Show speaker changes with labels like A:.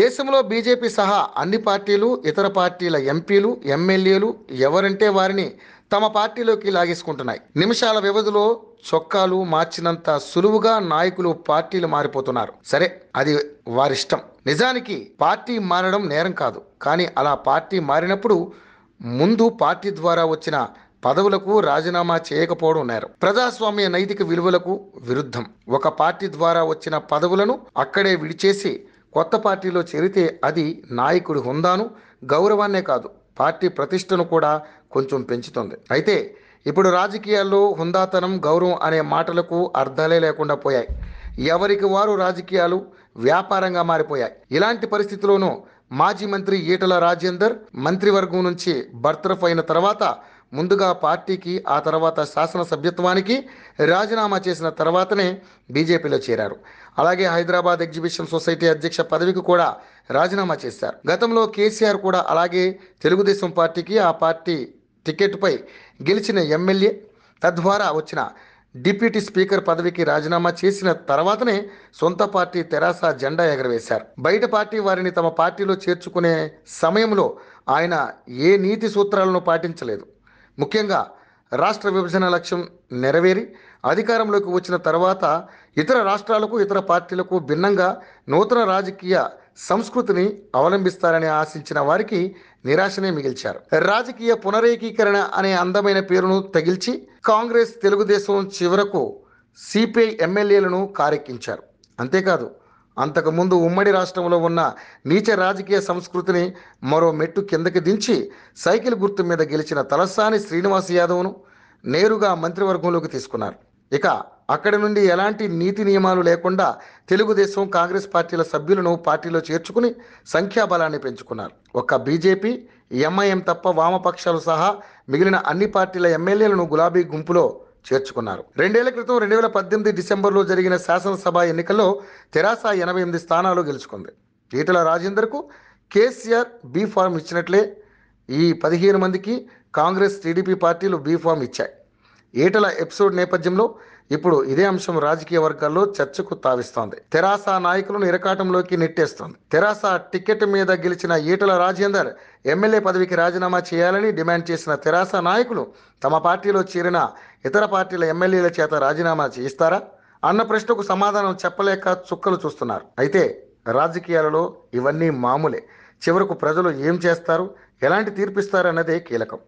A: దేశంలో బీజేపీ సహా అన్ని పార్టీలు ఇతర పార్టీల ఎంపీలు ఎమ్మెల్యేలు ఎవరంటే వారిని తమ పార్టీలోకి లాగేసుకుంటున్నాయి నిమిషాల వ్యవధిలో చొక్కాలు మార్చినంత సులువుగా నాయకులు పార్టీలు మారిపోతున్నారు సరే అది వారిష్టం నిజానికి పార్టీ మారడం నేరం కాదు కానీ అలా పార్టీ మారినప్పుడు ముందు పార్టీ ద్వారా వచ్చిన పదవులకు రాజీనామా చేయకపోవడం నేరం ప్రజాస్వామ్య నైతిక విలువలకు విరుద్ధం ఒక పార్టీ ద్వారా వచ్చిన పదవులను అక్కడే విడిచేసి కొత్త పార్టీలో చేరితే అది నాయకుడి హుందాను గౌరవాన్నే కాదు పార్టీ ప్రతిష్టను కూడా కొంచెం పెంచుతుంది అయితే ఇప్పుడు రాజకీయాల్లో హుందాతనం గౌరవం అనే మాటలకు అర్థాలే లేకుండా పోయాయి ఎవరికి వారు రాజకీయాలు వ్యాపారంగా మారిపోయాయి ఇలాంటి పరిస్థితిలోనూ మాజీ మంత్రి ఈటల రాజేందర్ మంత్రివర్గం నుంచి బర్తరఫ్ అయిన తర్వాత ముందుగా పార్టీకి ఆ తర్వాత శాసన సభ్యత్వానికి రాజీనామా చేసిన తర్వాతనే బీజేపీలో చేరారు అలాగే హైదరాబాద్ ఎగ్జిబిషన్ సొసైటీ అధ్యక్ష పదవికి కూడా రాజీనామా చేశారు గతంలో కేసీఆర్ కూడా అలాగే తెలుగుదేశం పార్టీకి ఆ పార్టీ టికెట్పై గెలిచిన ఎమ్మెల్యే తద్వారా వచ్చిన డిప్యూటీ స్పీకర్ పదవికి రాజీనామా చేసిన తర్వాతనే సొంత పార్టీ తెరాస జెండా ఎగరవేశారు బయట పార్టీ వారిని తమ పార్టీలో చేర్చుకునే సమయంలో ఆయన ఏ నీతి సూత్రాలను పాటించలేదు ముఖ్యంగా రాష్ట్ర విభజన లక్ష్యం నెరవేరి అధికారంలోకి వచ్చిన తర్వాత ఇతర రాష్ట్రాలకు ఇతర పార్టీలకు భిన్నంగా నూతన రాజకీయ సంస్కృతిని అవలంబిస్తారని ఆశించిన వారికి నిరాశనే మిగిల్చారు రాజకీయ పునరేకీకరణ అనే అందమైన పేరును తగిల్చి కాంగ్రెస్ తెలుగుదేశం చివరకు సిపిఐ ఎమ్మెల్యేలను కారెక్కించారు అంతేకాదు అంతకుముందు ఉమ్మడి రాష్ట్రంలో ఉన్న నీచ రాజకీయ సంస్కృతిని మరో మెట్టు కిందకి దించి సైకిల్ గుర్తు మీద గెలిచిన తలసాని శ్రీనివాస్ యాదవ్ను నేరుగా మంత్రివర్గంలోకి తీసుకున్నారు ఇక అక్కడి నుండి ఎలాంటి నీతి నియమాలు లేకుండా తెలుగుదేశం కాంగ్రెస్ పార్టీల సభ్యులను పార్టీలో చేర్చుకుని సంఖ్యాబలాన్ని పెంచుకున్నారు ఒక్క బీజేపీ ఎంఐఎం తప్ప వామపక్షాలు సహా మిగిలిన అన్ని పార్టీల ఎమ్మెల్యేలను గులాబీ గుంపులో చేర్చుకున్నారు రెండేళ్ల క్రితం రెండు వేల పద్దెనిమిది డిసెంబర్లో జరిగిన శాసనసభ ఎన్నికల్లో తెరాస ఎనభై ఎనిమిది స్థానాలు గెలుచుకుంది ఈటల రాజేందర్కు కేసీఆర్ బీ ఇచ్చినట్లే ఈ పదిహేను మందికి కాంగ్రెస్ టీడీపీ పార్టీలు బీ ఇచ్చాయి ఈటల ఎపిసోడ్ నేపథ్యంలో ఇప్పుడు ఇదే అంశం రాజకీయ వర్గాల్లో చర్చకు తావిస్తోంది తెరాస నాయకులను ఇరకాటంలోకి నెట్టేస్తోంది తెరాస టికెట్ మీద గెలిచిన ఈటల రాజేందర్ ఎమ్మెల్యే పదవికి రాజీనామా చేయాలని డిమాండ్ చేసిన తెరాస నాయకులు తమ పార్టీలో చేరిన ఇతర పార్టీల ఎమ్మెల్యేల చేత రాజీనామా చేయిస్తారా అన్న ప్రశ్నకు సమాధానం చెప్పలేక చుక్కలు చూస్తున్నారు అయితే రాజకీయాలలో ఇవన్నీ మామూలే చివరకు ప్రజలు ఏం చేస్తారు ఎలాంటి తీర్పిస్తారన్నదే కీలకం